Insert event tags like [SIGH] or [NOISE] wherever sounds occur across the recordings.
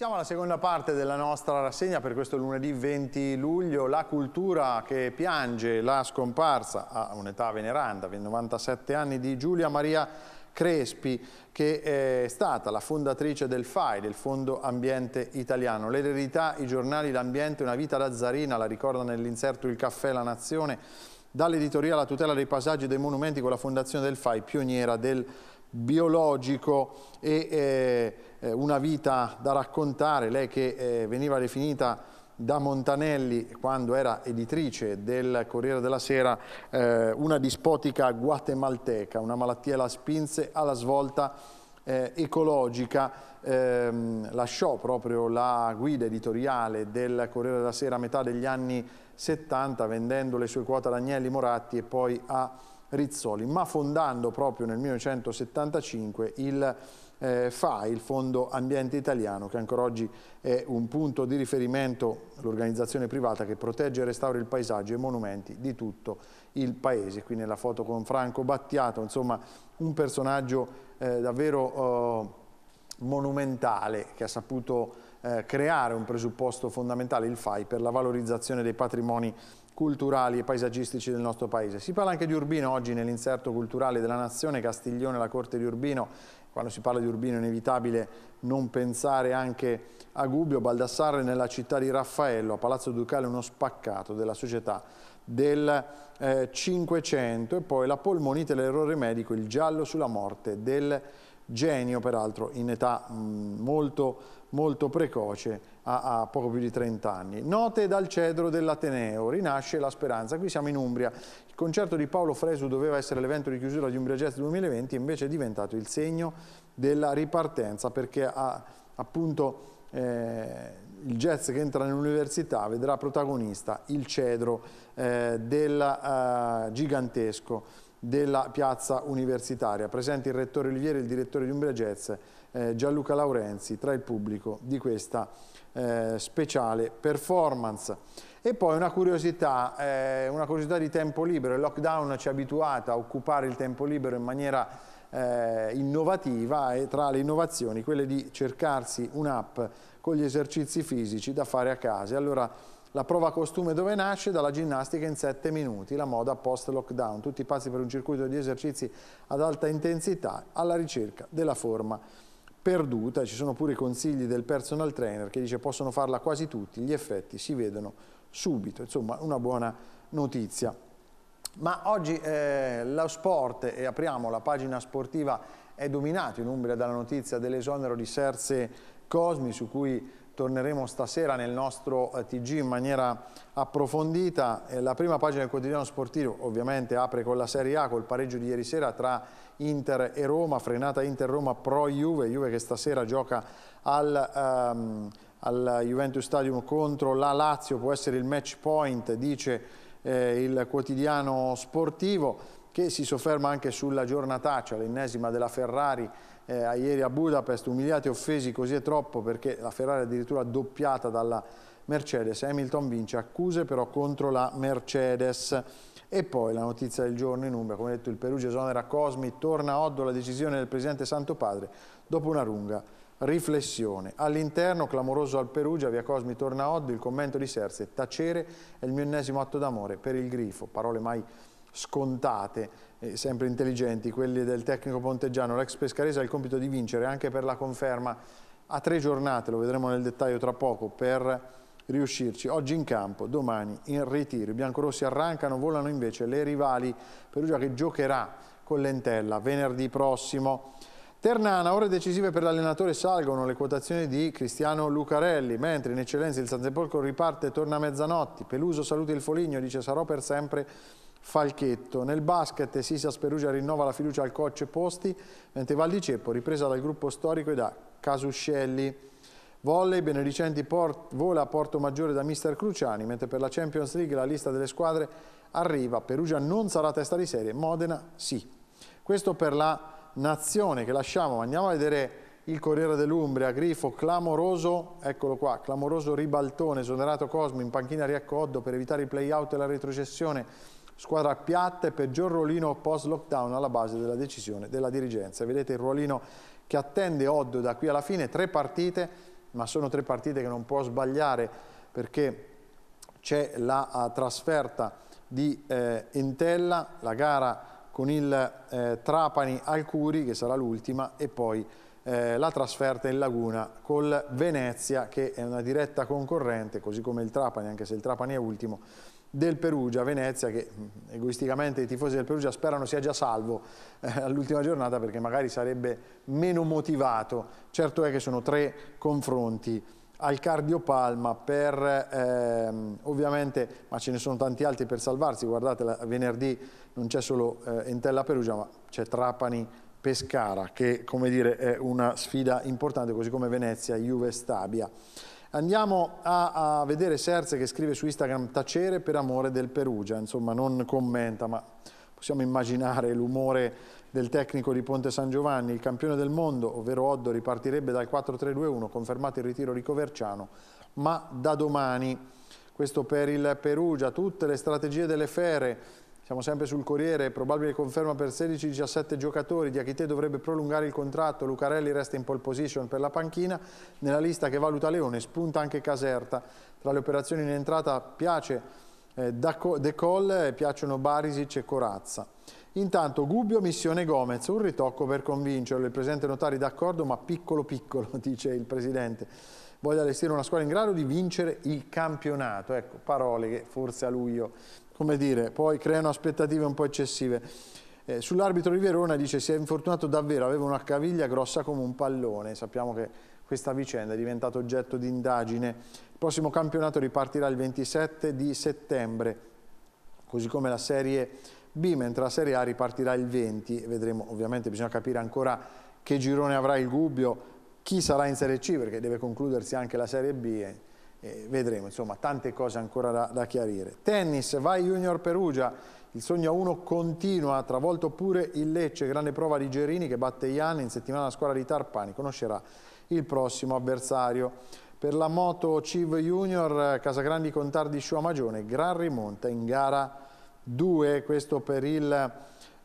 Siamo alla seconda parte della nostra rassegna per questo lunedì 20 luglio, la cultura che piange la scomparsa a un'età veneranda, 97 anni, di Giulia Maria Crespi, che è stata la fondatrice del FAI, del Fondo Ambiente Italiano. L'eredità, i giornali, l'ambiente, una vita lazzarina, la ricorda nell'inserto Il caffè, la nazione, dall'editoria alla tutela dei paesaggi e dei monumenti con la fondazione del FAI, pioniera del biologico e eh, eh, una vita da raccontare, lei che eh, veniva definita da Montanelli quando era editrice del Corriere della Sera eh, una dispotica guatemalteca, una malattia la spinse alla svolta eh, ecologica, ehm, lasciò proprio la guida editoriale del Corriere della Sera a metà degli anni 70 vendendo le sue quote ad Agnelli Moratti e poi a Rizzoli, ma fondando proprio nel 1975 il eh, FA, il Fondo Ambiente Italiano, che ancora oggi è un punto di riferimento, l'organizzazione privata che protegge e restaura il paesaggio e i monumenti di tutto il paese. Qui nella foto con Franco Battiato, insomma un personaggio eh, davvero eh, monumentale che ha saputo eh, creare un presupposto fondamentale, il FAI, per la valorizzazione dei patrimoni culturali e paesaggistici del nostro paese. Si parla anche di Urbino oggi nell'inserto culturale della Nazione, Castiglione, la corte di Urbino, quando si parla di Urbino è inevitabile non pensare anche a Gubbio, Baldassarre nella città di Raffaello, a Palazzo Ducale uno spaccato della società del eh, Cinquecento eh, e poi la polmonite, l'errore medico, il giallo sulla morte del genio peraltro in età molto, molto precoce, a, a, poco più di 30 anni. Note dal cedro dell'Ateneo, rinasce la speranza. Qui siamo in Umbria. Il concerto di Paolo Fresu doveva essere l'evento di chiusura di Umbria Jazz 2020, invece è diventato il segno della ripartenza perché ha, appunto eh, il jazz che entra nell'università vedrà protagonista il cedro eh, del eh, gigantesco della piazza universitaria. Presenti il rettore Olivieri e il direttore di Umbria Jazz eh, Gianluca Laurenzi tra il pubblico di questa eh, speciale performance. E poi una curiosità, eh, una curiosità di tempo libero, il lockdown ci ha abituato a occupare il tempo libero in maniera eh, innovativa e tra le innovazioni quelle di cercarsi un'app con gli esercizi fisici da fare a casa. Allora, la prova costume dove nasce? Dalla ginnastica in 7 minuti, la moda post-lockdown. Tutti i passi per un circuito di esercizi ad alta intensità alla ricerca della forma perduta. Ci sono pure i consigli del personal trainer che dice possono farla quasi tutti, gli effetti si vedono subito. Insomma, una buona notizia. Ma oggi eh, lo sport, e apriamo la pagina sportiva, è dominato in Umbria dalla notizia dell'esonero di Serse Cosmi su cui torneremo stasera nel nostro eh, TG in maniera approfondita. Eh, la prima pagina del quotidiano sportivo ovviamente apre con la Serie A, col pareggio di ieri sera tra Inter e Roma, frenata Inter-Roma pro-Juve, Juve che stasera gioca al... Um, al Juventus Stadium contro la Lazio, può essere il match point, dice eh, il quotidiano sportivo, che si sofferma anche sulla giornataccia, cioè l'ennesima della Ferrari eh, ieri a Budapest, umiliati e offesi così è troppo perché la Ferrari è addirittura doppiata dalla Mercedes, Hamilton vince, accuse però contro la Mercedes. E poi la notizia del giorno in Umbria, come detto il Perugia esonera Cosmi, torna a Oddo la decisione del Presidente Santo Padre dopo una lunga riflessione. All'interno, clamoroso al Perugia, via Cosmi torna a Oddo, il commento di Serse, tacere è il mio ennesimo atto d'amore per il grifo, parole mai scontate sempre intelligenti, quelli del tecnico ponteggiano, l'ex Pescarese ha il compito di vincere anche per la conferma a tre giornate, lo vedremo nel dettaglio tra poco, per riuscirci. Oggi in campo, domani in ritiro. I biancorossi arrancano, volano invece le rivali Perugia che giocherà con l'Entella venerdì prossimo. Ternana, ore decisive per l'allenatore salgono le quotazioni di Cristiano Lucarelli, mentre in eccellenza il San Sepolcro riparte e torna a mezzanotte. Peluso saluta il Foligno, dice sarò per sempre Falchetto. Nel basket Sisas Perugia rinnova la fiducia al coach Posti, mentre Val di Ceppo ripresa dal gruppo storico e da Casuscelli. Volley, Benedicenti port, vola a Porto Maggiore da Mister Cruciani, mentre per la Champions League la lista delle squadre arriva. Perugia non sarà testa di serie, Modena sì. Questo per la nazione che lasciamo. Andiamo a vedere il Corriere dell'Umbria, Grifo, clamoroso, eccolo qua, clamoroso ribaltone, esonerato Cosmo in panchina Riaccoddo per evitare i play-out e la retrocessione squadra piatta e peggior ruolino post lockdown alla base della decisione della dirigenza. Vedete il ruolino che attende Oddo da qui alla fine, tre partite, ma sono tre partite che non può sbagliare perché c'è la eh, trasferta di eh, Entella, la gara con il eh, Trapani al Curi che sarà l'ultima e poi eh, la trasferta in Laguna col Venezia che è una diretta concorrente così come il Trapani anche se il Trapani è ultimo del Perugia, Venezia, che egoisticamente i tifosi del Perugia sperano sia già salvo eh, all'ultima giornata perché magari sarebbe meno motivato. Certo è che sono tre confronti al cardiopalma per ehm, ovviamente, ma ce ne sono tanti altri per salvarsi, guardate la, venerdì non c'è solo eh, Entella Perugia ma c'è Trapani Pescara che come dire è una sfida importante così come Venezia, Juve Stabia. Andiamo a, a vedere Serze che scrive su Instagram tacere per amore del Perugia, insomma non commenta ma possiamo immaginare l'umore del tecnico di Ponte San Giovanni, il campione del mondo, ovvero Oddo, ripartirebbe dal 4-3-2-1, confermato il ritiro di Coverciano, ma da domani. Questo per il Perugia, tutte le strategie delle fere, siamo sempre sul Corriere, probabile conferma per 16-17 giocatori, Diachite dovrebbe prolungare il contratto, Lucarelli resta in pole position per la panchina, nella lista che valuta Leone spunta anche Caserta. Tra le operazioni in entrata piace eh, De Colle, eh, piacciono Barisic e Corazza. Intanto Gubbio, missione Gomez, un ritocco per convincerlo, il presidente Notari d'accordo ma piccolo piccolo, [LAUGHS] dice il presidente. Voglio allestire una squadra in grado di vincere il campionato, ecco, parole che forse a luglio come dire, poi creano aspettative un po' eccessive. Eh, Sull'arbitro di Verona dice si è infortunato davvero, aveva una caviglia grossa come un pallone, sappiamo che questa vicenda è diventata oggetto di indagine. Il prossimo campionato ripartirà il 27 di settembre, così come la Serie B, mentre la Serie A ripartirà il 20, vedremo ovviamente, bisogna capire ancora che girone avrà il Gubbio, chi sarà in Serie C perché deve concludersi anche la Serie B. Eh eh, vedremo, insomma tante cose ancora da, da chiarire. Tennis, vai Junior Perugia, il sogno a uno continua, travolto pure il Lecce, grande prova di Gerini che batte Ianni in settimana la squadra di Tarpani, conoscerà il prossimo avversario. Per la moto Civ Junior, Casagrandi Contardi Sciuamagione, gran rimonta in gara 2, questo per il...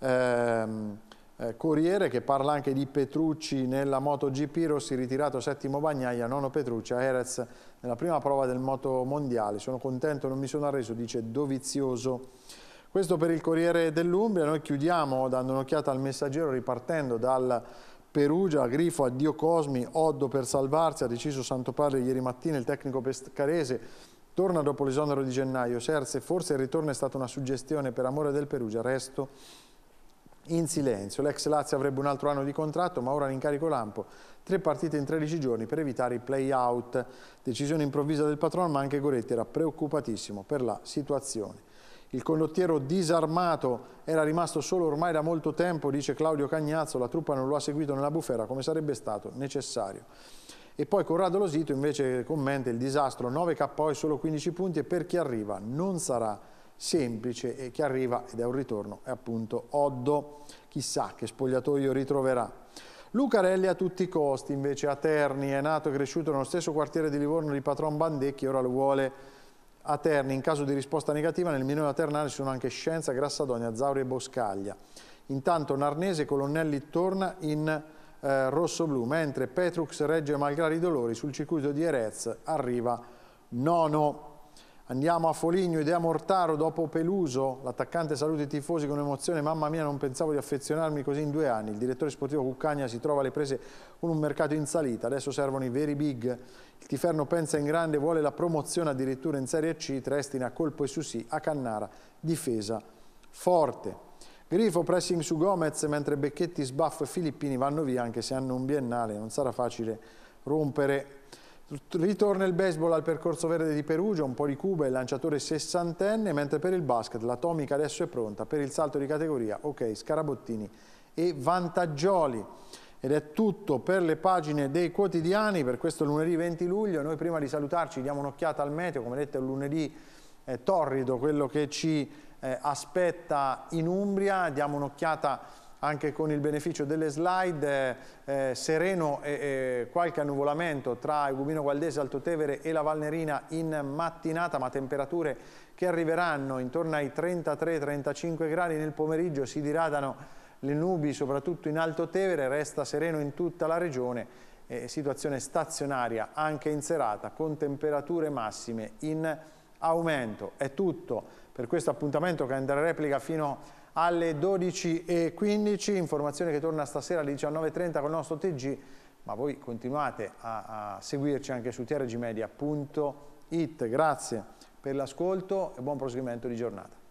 Ehm, eh, Corriere che parla anche di Petrucci nella MotoGP, Rossi ritirato, settimo Bagnaia, nono Petrucci, a Erez nella prima prova del moto mondiale. Sono contento, non mi sono arreso, dice Dovizioso. Questo per il Corriere dell'Umbria, noi chiudiamo dando un'occhiata al messaggero ripartendo dal Perugia, Grifo, addio Cosmi, Oddo per salvarsi, ha deciso Santo Padre ieri mattina il tecnico pescarese, torna dopo l'esonero di gennaio, Serse, forse il ritorno è stata una suggestione per amore del Perugia, resto in silenzio. L'ex Lazio avrebbe un altro anno di contratto, ma ora l'incarico Lampo. Tre partite in 13 giorni per evitare i play-out. Decisione improvvisa del patron, ma anche Goretti era preoccupatissimo per la situazione. Il condottiero disarmato era rimasto solo ormai da molto tempo, dice Claudio Cagnazzo, la truppa non lo ha seguito nella bufera come sarebbe stato necessario. E poi Corrado Losito invece commenta il disastro, 9 KO e solo 15 punti e per chi arriva non sarà semplice e che arriva ed è un ritorno, è appunto Oddo, chissà che spogliatoio ritroverà. Lucarelli a tutti i costi, invece a Terni, è nato e cresciuto nello stesso quartiere di Livorno di Patron Bandecchi, ora lo vuole a Terni. In caso di risposta negativa nel minore ternale ci sono anche Scienza, Grassadonia, Zauri e Boscaglia. Intanto Narnese Colonnelli torna in eh, rosso-blu, mentre Petrux, regge Malgrado i Dolori sul circuito di Erez arriva nono. Andiamo a Foligno, idea Mortaro dopo Peluso, l'attaccante saluta i tifosi con emozione, mamma mia non pensavo di affezionarmi così in due anni, il direttore sportivo Cuccagna si trova alle prese con un mercato in salita, adesso servono i veri big, il Tiferno pensa in grande, vuole la promozione addirittura in Serie C, Trestina, Colpo e su sì, a Cannara, difesa forte. Grifo pressing su Gomez mentre Becchetti, Sbaff e Filippini vanno via anche se hanno un biennale, non sarà facile rompere Ritorna il baseball al percorso verde di Perugia, un po' di Cuba e il lanciatore sessantenne, mentre per il basket l'Atomica adesso è pronta per il salto di categoria, ok, Scarabottini e Vantaggioli. Ed è tutto per le pagine dei quotidiani per questo lunedì 20 luglio. Noi prima di salutarci diamo un'occhiata al meteo, come detto è un lunedì eh, torrido quello che ci eh, aspetta in Umbria, diamo un'occhiata anche con il beneficio delle slide, eh, eh sereno e, e, qualche annuvolamento tra Gubino Gualdese, Altotevere e la Valnerina in mattinata, ma temperature che arriveranno intorno ai 33-35 gradi nel pomeriggio, si diradano le nubi soprattutto in Alto Tevere, resta sereno in tutta la regione eh, situazione stazionaria anche in serata con temperature massime in aumento. È tutto per questo appuntamento che andrà in replica fino a alle 12.15, informazione che torna stasera alle 19.30 con il nostro TG, ma voi continuate a, a seguirci anche su trgmedia.it. Grazie per l'ascolto e buon proseguimento di giornata.